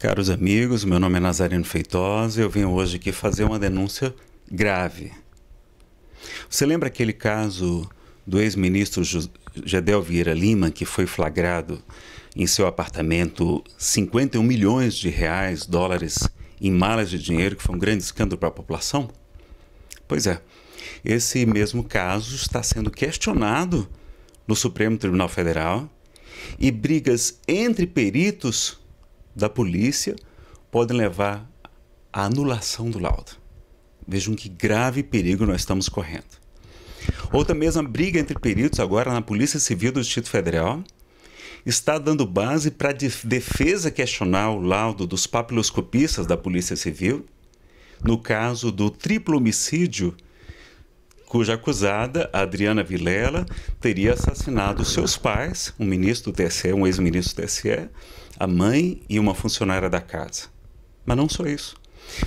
Caros amigos, meu nome é Nazareno Feitosa e eu vim hoje aqui fazer uma denúncia grave. Você lembra aquele caso do ex-ministro Gedel Vieira Lima, que foi flagrado em seu apartamento 51 milhões de reais, dólares, em malas de dinheiro, que foi um grande escândalo para a população? Pois é, esse mesmo caso está sendo questionado no Supremo Tribunal Federal e brigas entre peritos da polícia podem levar à anulação do laudo. Vejam que grave perigo nós estamos correndo. Outra mesma briga entre peritos agora na Polícia Civil do Distrito Federal está dando base para a defesa questionar o laudo dos papiloscopistas da Polícia Civil no caso do triplo homicídio cuja acusada, Adriana Vilela, teria assassinado seus pais, um ministro do TSE, um ex-ministro do TSE, a mãe e uma funcionária da casa. Mas não só isso.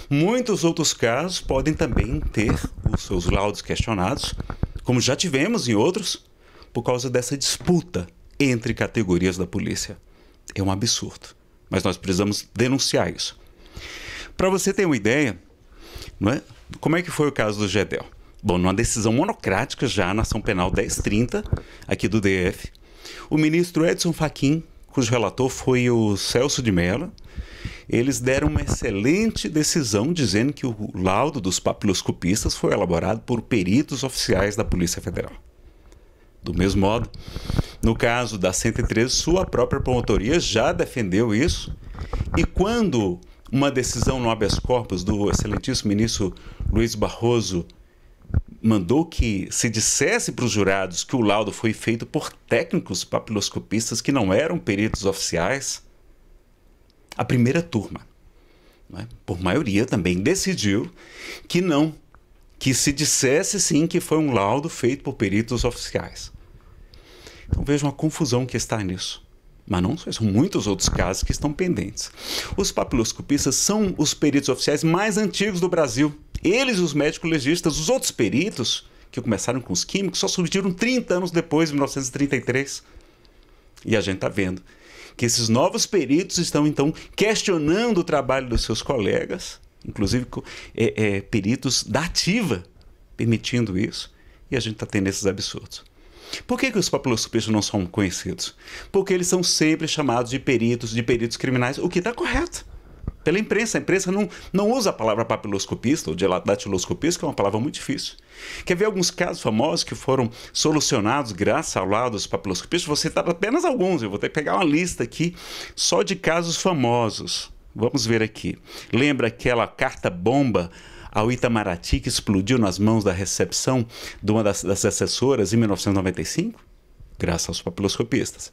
Muitos outros casos podem também ter os seus laudos questionados, como já tivemos em outros, por causa dessa disputa entre categorias da polícia. É um absurdo, mas nós precisamos denunciar isso. Para você ter uma ideia, é? como é que foi o caso do Gedel? Bom, numa decisão monocrática já na ação penal 1030, aqui do DF, o ministro Edson Fachin cujo relator foi o Celso de Mello, eles deram uma excelente decisão dizendo que o laudo dos papiloscopistas foi elaborado por peritos oficiais da Polícia Federal. Do mesmo modo, no caso da 113, sua própria promotoria já defendeu isso. E quando uma decisão no habeas corpus do excelentíssimo ministro Luiz Barroso mandou que se dissesse para os jurados que o laudo foi feito por técnicos papiloscopistas que não eram peritos oficiais, a primeira turma, né, por maioria também, decidiu que não, que se dissesse sim que foi um laudo feito por peritos oficiais. Então vejam a confusão que está nisso. Mas não só muitos outros casos que estão pendentes. Os papiloscopistas são os peritos oficiais mais antigos do Brasil. Eles, os médicos legistas, os outros peritos, que começaram com os químicos, só surgiram 30 anos depois, em 1933. E a gente está vendo que esses novos peritos estão, então, questionando o trabalho dos seus colegas, inclusive é, é, peritos da ativa permitindo isso, e a gente está tendo esses absurdos. Por que, que os papilossupísticos não são conhecidos? Porque eles são sempre chamados de peritos, de peritos criminais, o que está correto pela imprensa. A imprensa não, não usa a palavra papiloscopista ou datiloscopista, que é uma palavra muito difícil. Quer ver alguns casos famosos que foram solucionados graças ao lado dos papiloscopistas? Vou citar apenas alguns, eu vou ter que pegar uma lista aqui só de casos famosos. Vamos ver aqui. Lembra aquela carta-bomba ao Itamaraty que explodiu nas mãos da recepção de uma das, das assessoras em 1995? Graças aos papiloscopistas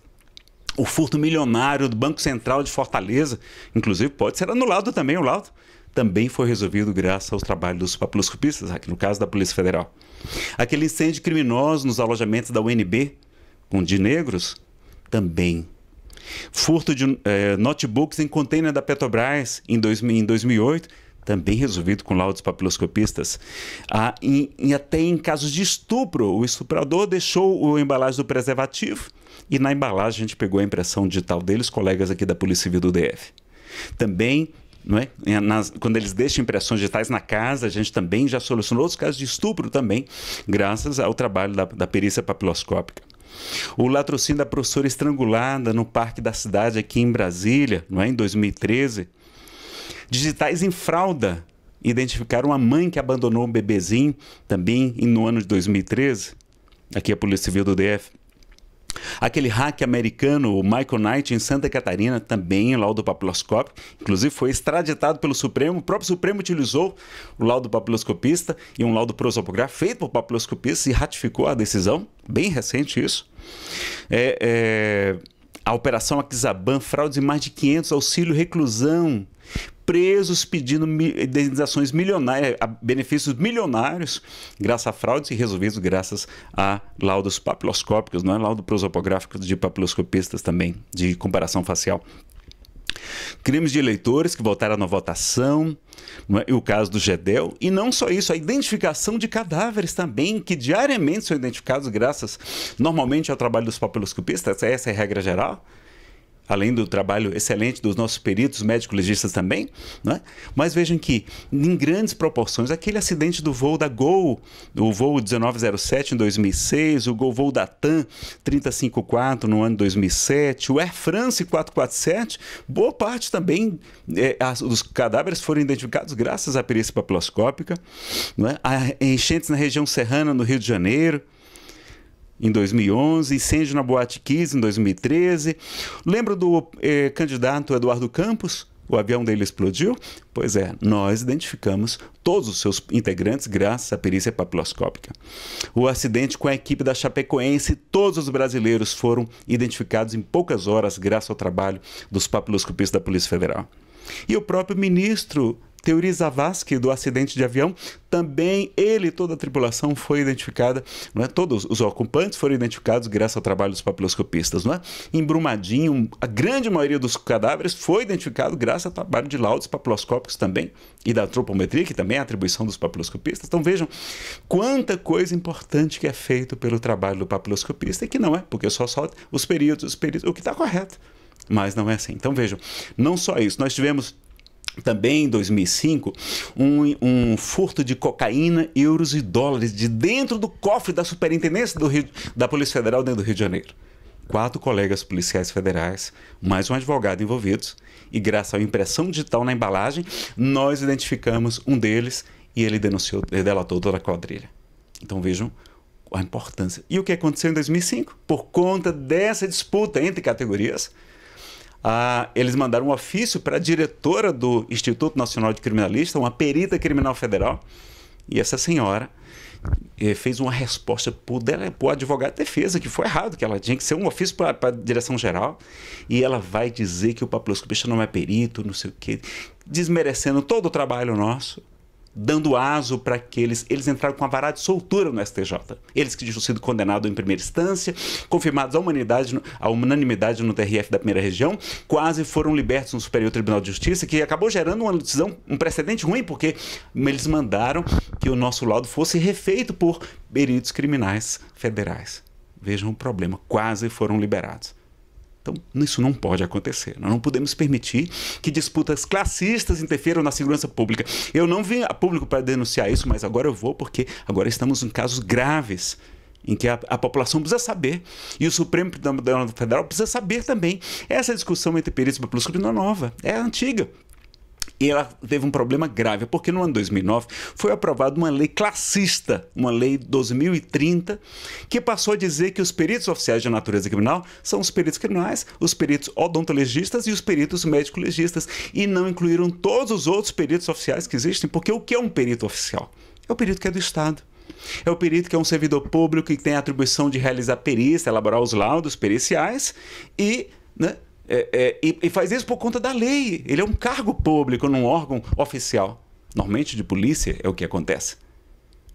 o furto milionário do Banco Central de Fortaleza, inclusive pode ser anulado também o laudo, também foi resolvido graças ao trabalho dos papiloscopistas, aqui no caso da Polícia Federal. Aquele incêndio criminoso nos alojamentos da UNB, com de negros, também. Furto de eh, notebooks em container da Petrobras em, dois, em 2008, também resolvido com laudos papiloscopistas. Ah, em, em, até em casos de estupro, o estuprador deixou o embalagem do preservativo e na embalagem a gente pegou a impressão digital deles, colegas aqui da Polícia Civil do DF. Também é? Nas, quando eles deixam impressões digitais na casa, a gente também já solucionou outros casos de estupro também, graças ao trabalho da, da perícia papiloscópica. O latrocínio da professora estrangulada no Parque da Cidade aqui em Brasília, não é? em 2013. Digitais em fralda identificaram uma mãe que abandonou um bebezinho também no ano de 2013, aqui a Polícia Civil do DF. Aquele hack americano, o Michael Knight, em Santa Catarina, também laudo papiloscópio, inclusive foi extraditado pelo Supremo, o próprio Supremo utilizou o laudo papiloscopista e um laudo prosopográfico feito por papiloscopista e ratificou a decisão, bem recente isso. É, é... A Operação Aquizaban, fraudes em mais de 500 auxílio reclusão, presos pedindo indenizações milionárias, benefícios milionários, graças a fraudes e resolvidos graças a laudos papiloscópicos, não é? Laudo prosopográfico de papiloscopistas também, de comparação facial crimes de eleitores que votaram na votação, é? e o caso do Gedel, e não só isso, a identificação de cadáveres também, que diariamente são identificados graças normalmente ao trabalho dos papiloscopistas, essa é a regra geral, além do trabalho excelente dos nossos peritos, médicos, legistas também, né? mas vejam que, em grandes proporções, aquele acidente do voo da Gol, o voo 1907 em 2006, o Gol voo da TAM 354 no ano 2007, o Air France 447, boa parte também é, as, os cadáveres foram identificados graças à perícia papiloscópica, né? enchentes na região serrana, no Rio de Janeiro, em 2011, incêndio na Boate Kiss em 2013. Lembra do eh, candidato Eduardo Campos? O avião dele explodiu? Pois é, nós identificamos todos os seus integrantes graças à perícia papiloscópica. O acidente com a equipe da Chapecoense, todos os brasileiros foram identificados em poucas horas graças ao trabalho dos papiloscopistas da Polícia Federal. E o próprio ministro Teori Zavascki do acidente de avião, também ele e toda a tripulação foi identificada, não é? Todos os ocupantes foram identificados graças ao trabalho dos papiloscopistas, não é? Em Brumadinho, a grande maioria dos cadáveres foi identificado graças ao trabalho de laudos papiloscópicos também e da antropometria, que também é atribuição dos papiloscopistas. Então vejam quanta coisa importante que é feito pelo trabalho do papiloscopista e que não é, porque só solta os períodos, os períodos, o que está correto. Mas não é assim. Então vejam, não só isso, nós tivemos também em 2005, um, um, furto de cocaína, euros e dólares de dentro do cofre da Superintendência do Rio, da Polícia Federal dentro do Rio de Janeiro. Quatro colegas policiais federais, mais um advogado envolvidos, e graças à impressão digital na embalagem, nós identificamos um deles e ele denunciou, ele delatou toda a quadrilha. Então vejam a importância. E o que aconteceu em 2005? Por conta dessa disputa entre categorias, ah, eles mandaram um ofício para a diretora do Instituto Nacional de Criminalista, uma perita criminal federal, e essa senhora eh, fez uma resposta para o advogado de defesa, que foi errado, que ela tinha que ser um ofício para a direção geral, e ela vai dizer que o papiloscopista não é perito, não sei o quê, desmerecendo todo o trabalho nosso dando aso para que Eles entraram com a vara de soltura no STJ. Eles que tinham sido condenados em primeira instância, confirmados à, humanidade, à unanimidade no TRF da primeira região, quase foram libertos no Superior Tribunal de Justiça, que acabou gerando uma decisão, um precedente ruim, porque eles mandaram que o nosso laudo fosse refeito por peritos criminais federais. Vejam o problema, quase foram liberados. Então, isso não pode acontecer. Nós não podemos permitir que disputas classistas interfiram na segurança pública. Eu não vim a público para denunciar isso, mas agora eu vou porque agora estamos em casos graves em que a, a, população precisa saber e o Supremo Tribunal Federal precisa saber também. Essa discussão entre peritos e público não é nova, é antiga e ela teve um problema grave, porque no ano 2009 foi aprovada uma lei classista, uma lei 2030, que passou a dizer que os peritos oficiais de natureza criminal são os peritos criminais, os peritos odontologistas e os peritos médico-legistas, e não incluíram todos os outros peritos oficiais que existem, porque o que é um perito oficial? É o perito que é do Estado. É o perito que é um servidor público que tem a atribuição de realizar perícia, elaborar os laudos periciais e né, é, é, e, e, faz isso por conta da lei. Ele é um cargo público num órgão oficial. Normalmente de polícia é o que acontece.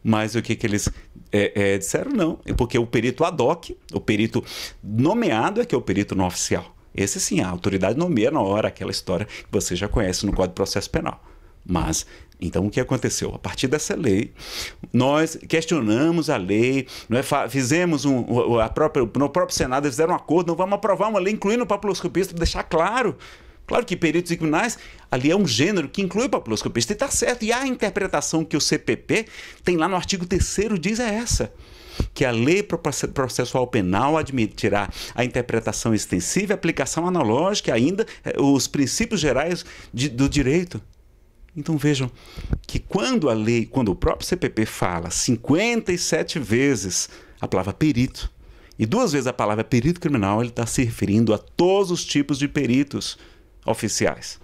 Mas o que, que eles é, é, disseram? Não. É porque o perito ad hoc, o perito nomeado, é que é o perito não oficial. Esse sim, a autoridade nomeia na hora aquela história que você já conhece no Código de Processo Penal. Mas então, o que aconteceu? A partir dessa lei, nós questionamos a lei, não é? fizemos um, a própria, no próprio Senado, eles fizeram um acordo, não vamos aprovar uma lei incluindo o papiloscopista, para deixar claro. Claro que peritos e criminais, ali é um gênero que inclui o papiloscopista, e está certo. E a interpretação que o CPP tem lá no artigo 3 diz é essa que a lei processual penal admitirá a interpretação extensiva e aplicação analógica ainda eh, os princípios gerais de, do direito. Então vejam que quando a lei, quando o próprio CPP fala 57 vezes a palavra perito e duas vezes a palavra perito criminal, ele está se referindo a todos os tipos de peritos oficiais.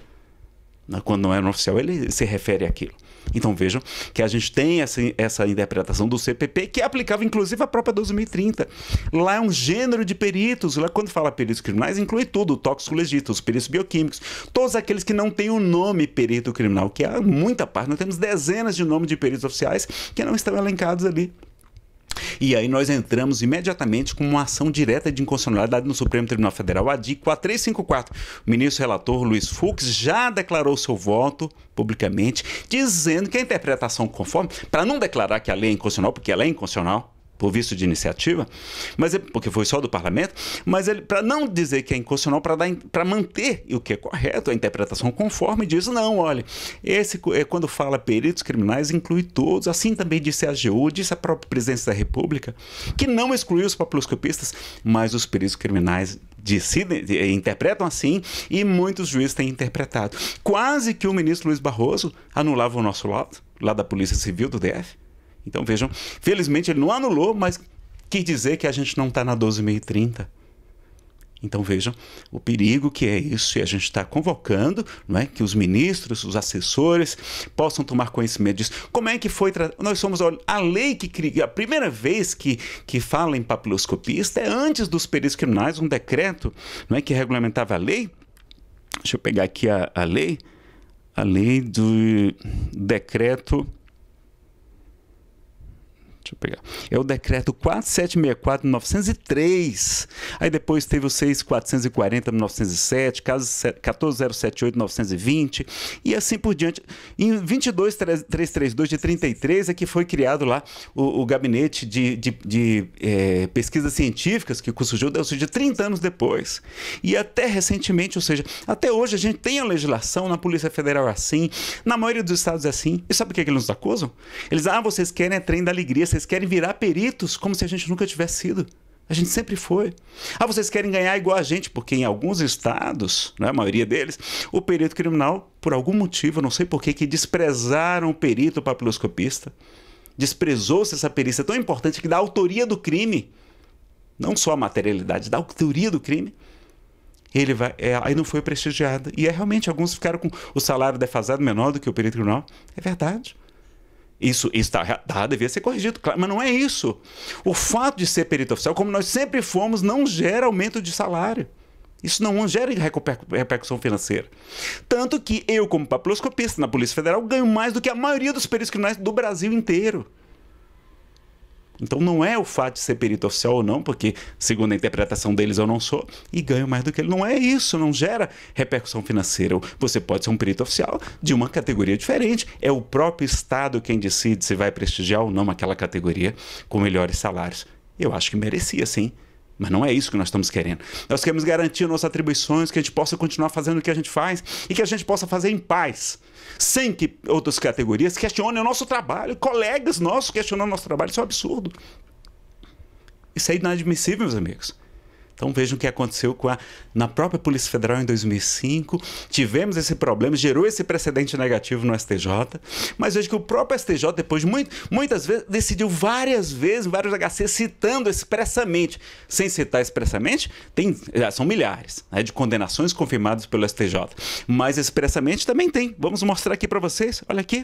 Né? Quando não era é um oficial, ele se refere àquilo. Então vejam que a gente tem essa, essa interpretação do CPP, que é aplicável inclusive à própria 2030. Lá é um gênero de peritos, lá quando fala peritos criminais, inclui tudo: toxicologistas, os peritos bioquímicos, todos aqueles que não têm o nome perito criminal, que há muita parte, nós temos dezenas de nomes de peritos oficiais que não estão elencados ali. E aí nós entramos imediatamente com uma ação direta de inconstitucionalidade no Supremo Tribunal Federal, a DIC 4354. O ministro relator Luiz Fux já declarou seu voto publicamente, dizendo que a interpretação conforme, para não declarar que a lei é inconstitucional, porque ela é inconstitucional, por visto de iniciativa, mas ele, porque foi só do parlamento, mas ele para não dizer que é inconstitucional para manter o que é correto, a interpretação conforme diz não, olha, esse é quando fala peritos criminais inclui todos, assim também disse a AGU, disse a própria presidência da República, que não excluiu os papiloscopistas, mas os peritos criminais eh, interpretam assim e muitos juízes têm interpretado. Quase que o ministro Luiz Barroso anulava o nosso lado, lá da Polícia Civil do DF. Então vejam, felizmente ele não anulou, mas quis dizer que a gente não está na 12.030. Então vejam o perigo que é isso, e a gente está convocando não é, que os ministros, os assessores possam tomar conhecimento disso. Como é que foi tratado? Nós somos a lei que cria. A primeira vez que, que fala em papiloscopista é antes dos peritos criminais, um decreto não é, que regulamentava a lei. Deixa eu pegar aqui a, a lei. A lei do decreto Deixa eu pegar. É o decreto 4764 903. Aí depois teve o 6440 907, caso 14078 920 e assim por diante. Em 22332 de 33 é que foi criado lá o, o gabinete de, de, de é, pesquisas científicas que surgiu, ou seja, 30 anos depois. E até recentemente, ou seja, até hoje a gente tem a legislação na Polícia Federal é assim, na maioria dos estados é assim. E sabe por que, que eles nos acusam? Eles, ah, vocês querem é trem da alegria, vocês querem virar peritos como se a gente nunca tivesse sido. A gente sempre foi. Ah, vocês querem ganhar igual a gente, porque em alguns estados, né, a maioria deles, o perito criminal, por algum motivo, não sei porquê, que desprezaram o perito papiloscopista. Desprezou-se essa perícia tão importante que dá autoria do crime. Não só a materialidade, dá autoria do crime. Ele vai, é, aí não foi prestigiado. E é realmente, alguns ficaram com o salário defasado menor do que o perito criminal. É verdade. Isso está errado, tá, devia ser corrigido, claro, mas não é isso. O fato de ser perito oficial, como nós sempre fomos, não gera aumento de salário. Isso não gera repercussão financeira. Tanto que eu, como papiloscopista na Polícia Federal, ganho mais do que a maioria dos peritos criminais do Brasil inteiro. Então não é o fato de ser perito oficial ou não, porque segundo a interpretação deles eu não sou, e ganho mais do que ele. Não é isso, não gera repercussão financeira. Você pode ser um perito oficial de uma categoria diferente. É o próprio Estado quem decide se vai prestigiar ou não aquela categoria com melhores salários. Eu acho que merecia, sim. Mas não é isso que nós estamos querendo. Nós queremos garantir nossas atribuições, que a gente possa continuar fazendo o que a gente faz e que a gente possa fazer em paz, sem que outras categorias questionem o nosso trabalho, colegas nossos questionando o nosso trabalho. Isso é um absurdo. Isso é inadmissível, meus amigos. Então vejam o que aconteceu com a, na própria Polícia Federal em 2005. Tivemos esse problema, gerou esse precedente negativo no STJ. Mas vejam que o próprio STJ, depois de muito, muitas vezes, decidiu várias vezes, vários HC, citando expressamente. Sem citar expressamente, tem, são milhares né, de condenações confirmadas pelo STJ. Mas expressamente também tem. Vamos mostrar aqui para vocês. Olha aqui.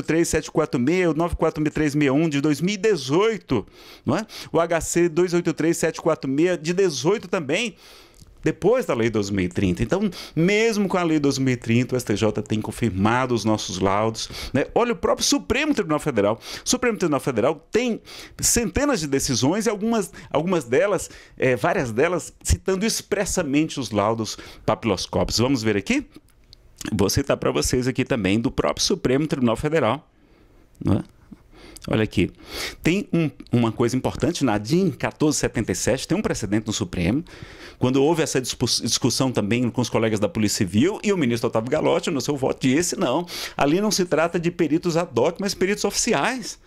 283 746, 94361 de 2018, não é? O HC 283 746 de 2018 também depois da Lei 2030. Então, mesmo com a Lei 2030, o STJ tem confirmado os nossos laudos. Né? Olha, o próprio Supremo Tribunal Federal. O Supremo Tribunal Federal tem centenas de decisões e algumas, algumas delas, é, várias delas, citando expressamente os laudos papiloscópicos. Vamos ver aqui? Vou citar para vocês aqui também do próprio Supremo Tribunal Federal. Né? Olha aqui. Tem um, uma coisa importante na DIN 1477, tem um precedente no Supremo, quando houve essa discussão também com os colegas da Polícia Civil e o ministro Otávio Galotti, no seu voto, disse: não, ali não se trata de peritos ad hoc, mas peritos oficiais.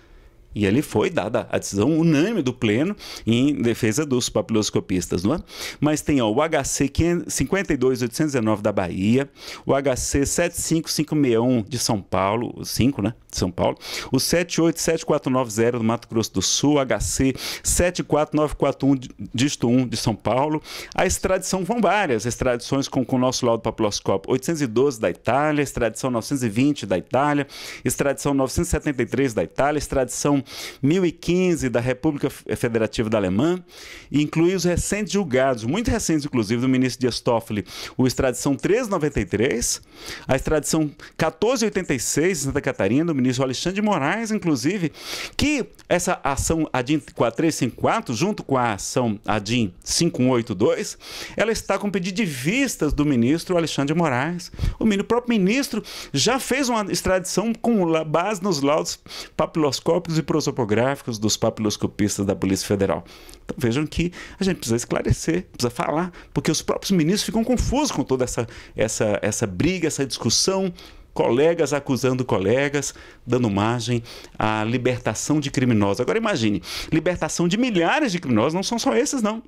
E ali foi dada a decisão unânime do Pleno em defesa dos papiloscopistas. Não é? Mas tem ó, o HC 52819 da Bahia, o HC 75561 de São Paulo, 5, né? de São Paulo, o 787490 do Mato Grosso do Sul, HC 74941 disto 1 de São Paulo. A extradição vão várias, extradições com, com o nosso laudo papiloscópio 812 da Itália, extradição 920 da Itália, extradição 973 da Itália, extradição 1015 da República eh, Federativa da Alemanha, inclui os recentes julgados, muito recentes inclusive, do ministro Dias Toffoli, o extradição 393, a extradição 1486 de Santa Catarina, do ministro ministro Alexandre de Moraes, inclusive, que essa ação ADIM 4354, junto com a ação ADIM 582, ela está com pedido de vistas do ministro Alexandre de Moraes. O próprio ministro já fez uma extradição com base nos laudos papiloscópicos e prosopográficos dos papiloscopistas da Polícia Federal. Então vejam que a gente precisa esclarecer, precisa falar, porque os próprios ministros ficam confusos com toda essa, essa, essa briga, essa discussão colegas acusando colegas, dando margem à libertação de criminosos. Agora imagine, libertação de milhares de criminosos, não são só esses não.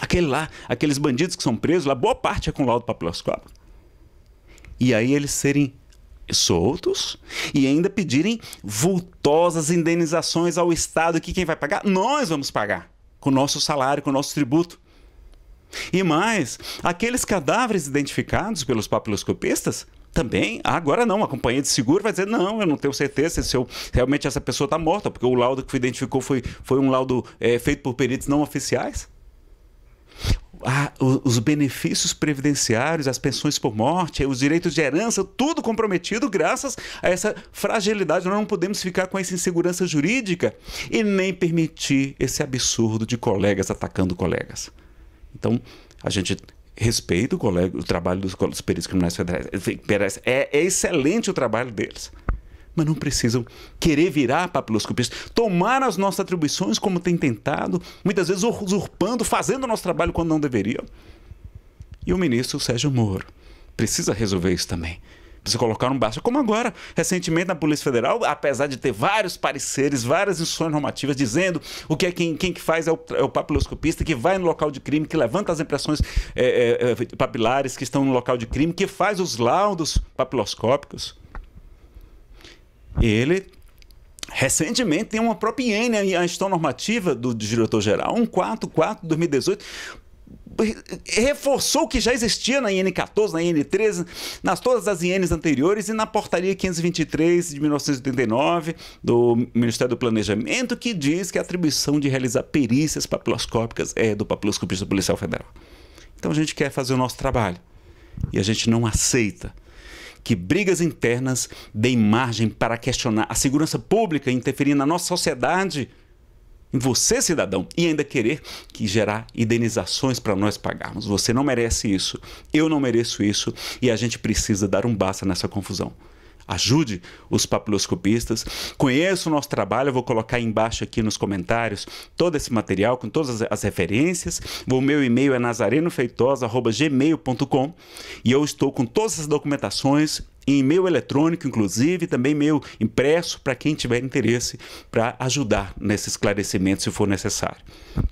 Aquele lá, aqueles bandidos que são presos, lá boa parte é com laudo papiloscópico. E aí eles serem soltos e ainda pedirem vultosas indenizações ao Estado que quem vai pagar? Nós vamos pagar com o nosso salário, com o nosso tributo. E mais, aqueles cadáveres identificados pelos papiloscopistas também, agora não, a companhia de seguro vai dizer, não, eu não tenho certeza se eu, realmente essa pessoa está morta, porque o laudo que foi identificou foi, foi um laudo é, feito por peritos não oficiais. Ah, os benefícios previdenciários, as pensões por morte, os direitos de herança, tudo comprometido graças a essa fragilidade. Nós não podemos ficar com essa insegurança jurídica e nem permitir esse absurdo de colegas atacando colegas. Então, a gente respeito o, colega, o trabalho dos, dos peritos criminais federais. É, é, excelente o trabalho deles. Mas não precisam querer virar papiloscopistas, tomar as nossas atribuições como tem tentado, muitas vezes usurpando, fazendo o nosso trabalho quando não deveriam. E o ministro Sérgio Moro precisa resolver isso também se colocar no baixo. Como agora, recentemente na Polícia Federal, apesar de ter vários pareceres, várias instruções normativas dizendo o que é quem, quem que faz é o, é o papiloscopista que vai no local de crime, que levanta as impressões é, é, é papilares que estão no local de crime, que faz os laudos papiloscópicos. Ele Recentemente tem uma própria IN, a gestão normativa do diretor-geral, 144 2018, reforçou o que já existia na IN 14, na IN 13, nas todas as INs anteriores e na portaria 523 de 1989 do Ministério do Planejamento, que diz que a atribuição de realizar perícias papiloscópicas é do papiloscopista policial federal. Então a gente quer fazer o nosso trabalho e a gente não aceita que brigas internas deem margem para questionar a segurança pública e interferir na nossa sociedade você, cidadão, e ainda querer que gerar indenizações para nós pagarmos. Você não merece isso, eu não mereço isso e a gente precisa dar um basta nessa confusão. Ajude os papiloscopistas. Conheça o nosso trabalho, vou colocar embaixo aqui nos comentários todo esse material com todas as referências. O meu e-mail é nazarenofeitosa.gmail.com e eu estou com todas as documentações em e-mail eletrônico, inclusive, também e-mail impresso para quem tiver interesse para ajudar nesse esclarecimento se for necessário.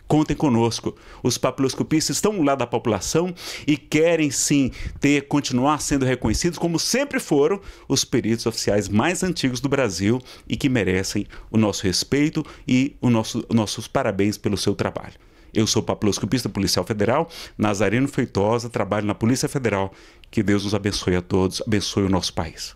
Contem conosco. Os papiloscopistas estão lá da população e querem sim ter continuar sendo reconhecidos como sempre foram os peritos oficiais mais antigos do Brasil e que merecem o nosso respeito e o nosso, nossos parabéns pelo seu trabalho. Eu sou Paploscopista Policial Federal, Nazareno Feitosa, trabalho na Polícia Federal. Que Deus nos abençoe a todos, abençoe o nosso país.